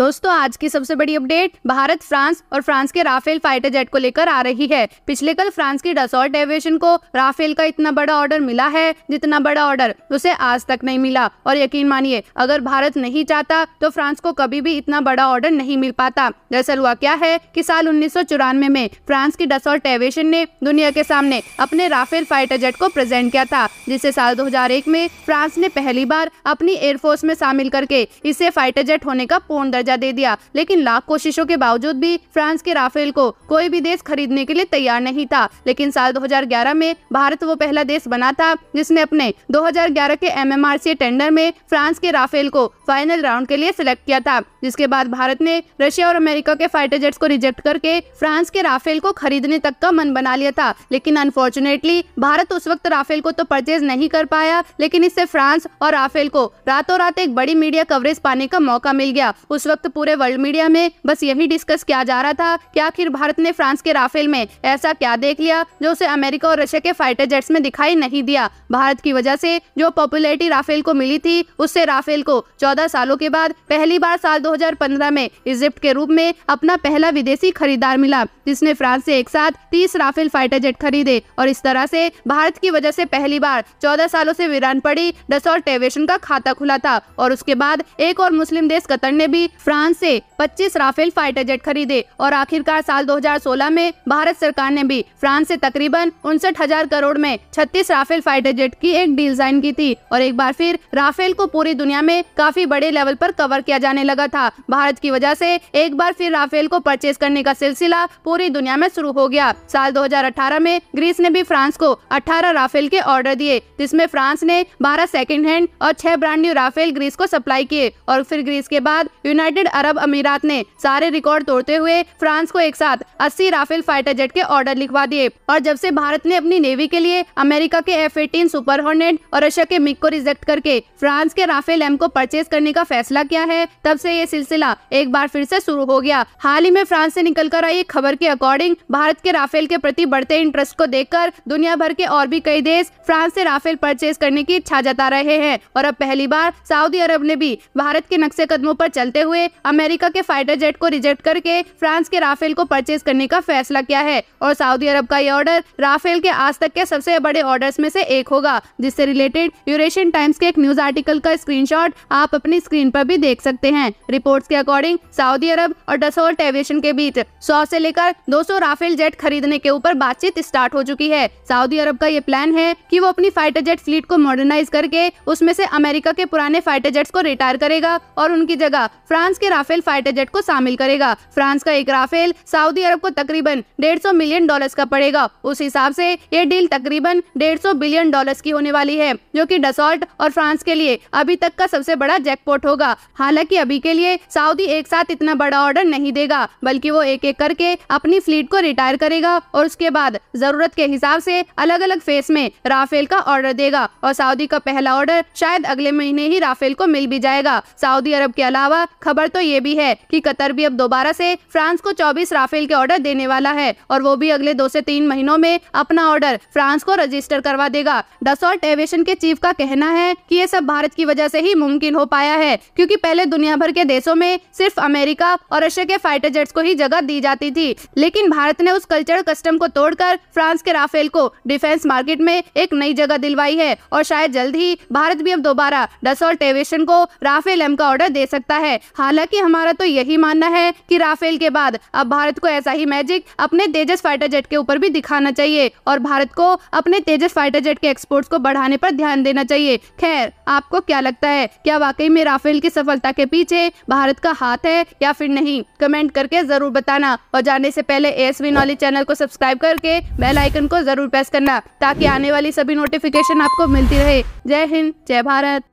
दोस्तों आज की सबसे बड़ी अपडेट भारत फ्रांस और फ्रांस के राफेल फाइटर जेट को लेकर आ रही है पिछले कल फ्रांस की डसॉल्ट एविएशन को राफेल का इतना बड़ा ऑर्डर मिला है जितना बड़ा ऑर्डर उसे आज तक नहीं मिला और यकीन मानिए अगर भारत नहीं चाहता तो फ्रांस को कभी भी इतना बड़ा ऑर्डर नहीं मिल पाता दरअसल हुआ क्या है की साल उन्नीस में फ्रांस की डसॉल्ट एविएशन ने दुनिया के सामने अपने राफेल फाइटर जेट को प्रेजेंट किया था जिसे साल दो में फ्रांस ने पहली बार अपनी एयरफोर्स में शामिल करके इसे फाइटर जेट होने का पूर्ण दर्जा दर्जा दे दिया लेकिन लाख कोशिशों के बावजूद भी फ्रांस के राफेल को कोई भी देश खरीदने के लिए तैयार नहीं था लेकिन साल 2011 में भारत वो पहला देश बना था जिसने अपने 2011 के एम टेंडर में फ्रांस के राफेल को फाइनल राउंड के लिए सिलेक्ट किया था जिसके बाद भारत ने रशिया और अमेरिका के फाइटर जेट्स को रिजेक्ट करके फ्रांस के राफेल को खरीदने तक का मन बना लिया था लेकिन अनफॉर्चुनेटली भारत उस वक्त राफेल को तो परचेज नहीं कर पाया लेकिन इससे फ्रांस और राफेल को रातों रात एक बड़ी मीडिया कवरेज पाने का मौका मिल गया उस वक्त वक्त पूरे वर्ल्ड मीडिया में बस यही डिस्कस किया जा रहा था कि आखिर भारत ने फ्रांस के राफेल में ऐसा क्या देख लिया जो उसे अमेरिका और रशिया के फाइटर जेट्स में दिखाई नहीं दिया भारत की वजह से जो पॉपुलरिटी राफेल को मिली थी उससे राफेल को चौदह सालों के बाद पहली बार साल 2015 में इजिप्ट के रूप में अपना पहला विदेशी खरीदार मिला जिसने फ्रांस से एक साथ तीस राफेल फाइटर जेट खरीदे और इस तरह से भारत की वजह से पहली बार चौदह सालों से वीरान पड़ी डसौर टेवेशन का खाता खुला था और उसके बाद एक और मुस्लिम देश कतर ने भी फ्रांस से 25 राफेल फाइटर जेट खरीदे और आखिरकार साल 2016 में भारत सरकार ने भी फ्रांस से तकरीबन उनसठ हजार करोड़ में 36 राफेल फाइटर जेट की एक डील साइन की थी और एक बार फिर राफेल को पूरी दुनिया में काफी बड़े लेवल पर कवर किया जाने लगा था भारत की वजह से एक बार फिर राफेल को परचेज करने का सिलसिला पूरी दुनिया में शुरू हो गया साल दो में ग्रीस ने भी फ्रांस को अठारह राफेल के ऑर्डर दिए जिसमे फ्रांस ने बारह सेकेंड हैंड और छह ब्रांड न्यू राफेल ग्रीस को सप्लाई किए और फिर ग्रीस के बाद यूनाइटेड यूनाइटेड अरब अमीरात ने सारे रिकॉर्ड तोड़ते हुए फ्रांस को एक साथ अस्सी राफेल फाइटर जेट के ऑर्डर लिखवा दिए और जब से भारत ने अपनी नेवी के लिए अमेरिका के एफ एटीन सुपर हॉर्नेट और रशिया के मिक को रिजेक्ट करके फ्रांस के राफेल एम को परचेज करने का फैसला किया है तब ऐसी ये सिलसिला एक बार फिर ऐसी शुरू हो गया हाल ही में फ्रांस ऐसी निकल कर आई खबर के अकॉर्डिंग भारत के राफेल के प्रति बढ़ते इंटरेस्ट को देखकर दुनिया भर के और भी कई देश फ्रांस से राफेल परचेज करने की इच्छा जता रहे हैं और अब पहली बार सऊदी अरब ने भी भारत के नक्शे कदमों पर चलते हुए हुए अमेरिका के फाइटर जेट को रिजेक्ट करके फ्रांस के राफेल को परचेज करने का फैसला किया है और सऊदी अरब का यह ऑर्डर राफेल के आज तक के सबसे बड़े ऑर्डर में से एक होगा जिससे रिलेटेड यूरेशियन टाइम्स के एक न्यूज आर्टिकल का स्क्रीन आप अपनी स्क्रीन आरोप भी देख सकते हैं रिपोर्ट के अकॉर्डिंग सऊदी अरब और डसोल्ट एविएशन के बीच सौ ऐसी लेकर सौ राफेल जेट खरीदने के ऊपर बातचीत स्टार्ट हो चुकी है सऊदी अरब का ये प्लान है कि वो अपनी फाइटर जेट फ्लीट को मॉडर्नाइज करके उसमें से अमेरिका के पुराने फाइटर जेट्स को रिटायर करेगा और उनकी जगह फ्रांस फ्रांस के राफेल फाइटर जेट को शामिल करेगा फ्रांस का एक राफेल सऊदी अरब को तकरीबन डेढ़ मिलियन डॉलर का पड़ेगा उस हिसाब से ये डील तकरीबन डेढ़ बिलियन डॉलर की होने वाली है जो की डसॉल्ट और फ्रांस के लिए अभी तक का सबसे बड़ा जैकपॉट होगा हालांकि अभी के लिए सऊदी एक साथ इतना बड़ा ऑर्डर नहीं देगा बल्कि वो एक एक करके अपनी फ्लीट को रिटायर करेगा और उसके बाद जरूरत के हिसाब से अलग अलग फेस में राफेल का ऑर्डर देगा और सऊदी का पहला ऑर्डर शायद अगले महीने ही राफेल को मिल भी जाएगा सऊदी अरब के अलावा खबर खबर तो ये भी है कि कतर भी अब दोबारा से फ्रांस को 24 राफेल के ऑर्डर देने वाला है और वो भी अगले दो से तीन महीनों में अपना ऑर्डर फ्रांस को रजिस्टर करवा देगा डसॉल्ट एविएशन के चीफ का कहना है कि ये सब भारत की वजह से ही मुमकिन हो पाया है क्योंकि पहले दुनिया भर के देशों में सिर्फ अमेरिका और रशिया के फाइटर जेट्स को ही जगह दी जाती थी लेकिन भारत ने उस कल्चरल कस्टम को तोड़कर फ्रांस के राफेल को डिफेंस मार्केट में एक नई जगह दिलवाई है और शायद जल्द ही भारत भी अब दोबारा डसोल्ट एविएशन को राफेल एम का ऑर्डर दे सकता है हालांकि हमारा तो यही मानना है कि राफेल के बाद अब भारत को ऐसा ही मैजिक अपने तेजस फाइटर जेट के ऊपर भी दिखाना चाहिए और भारत को अपने तेजस फाइटर जेट के एक्सपोर्ट्स को बढ़ाने पर ध्यान देना चाहिए खैर आपको क्या लगता है क्या वाकई में राफेल की सफलता के पीछे भारत का हाथ है या फिर नहीं कमेंट करके जरूर बताना और जाने से पहले एस नॉलेज चैनल को सब्सक्राइब करके बेल आइकन को जरूर प्रेस करना ताकि आने वाली सभी नोटिफिकेशन आपको मिलती रहे जय हिंद जय भारत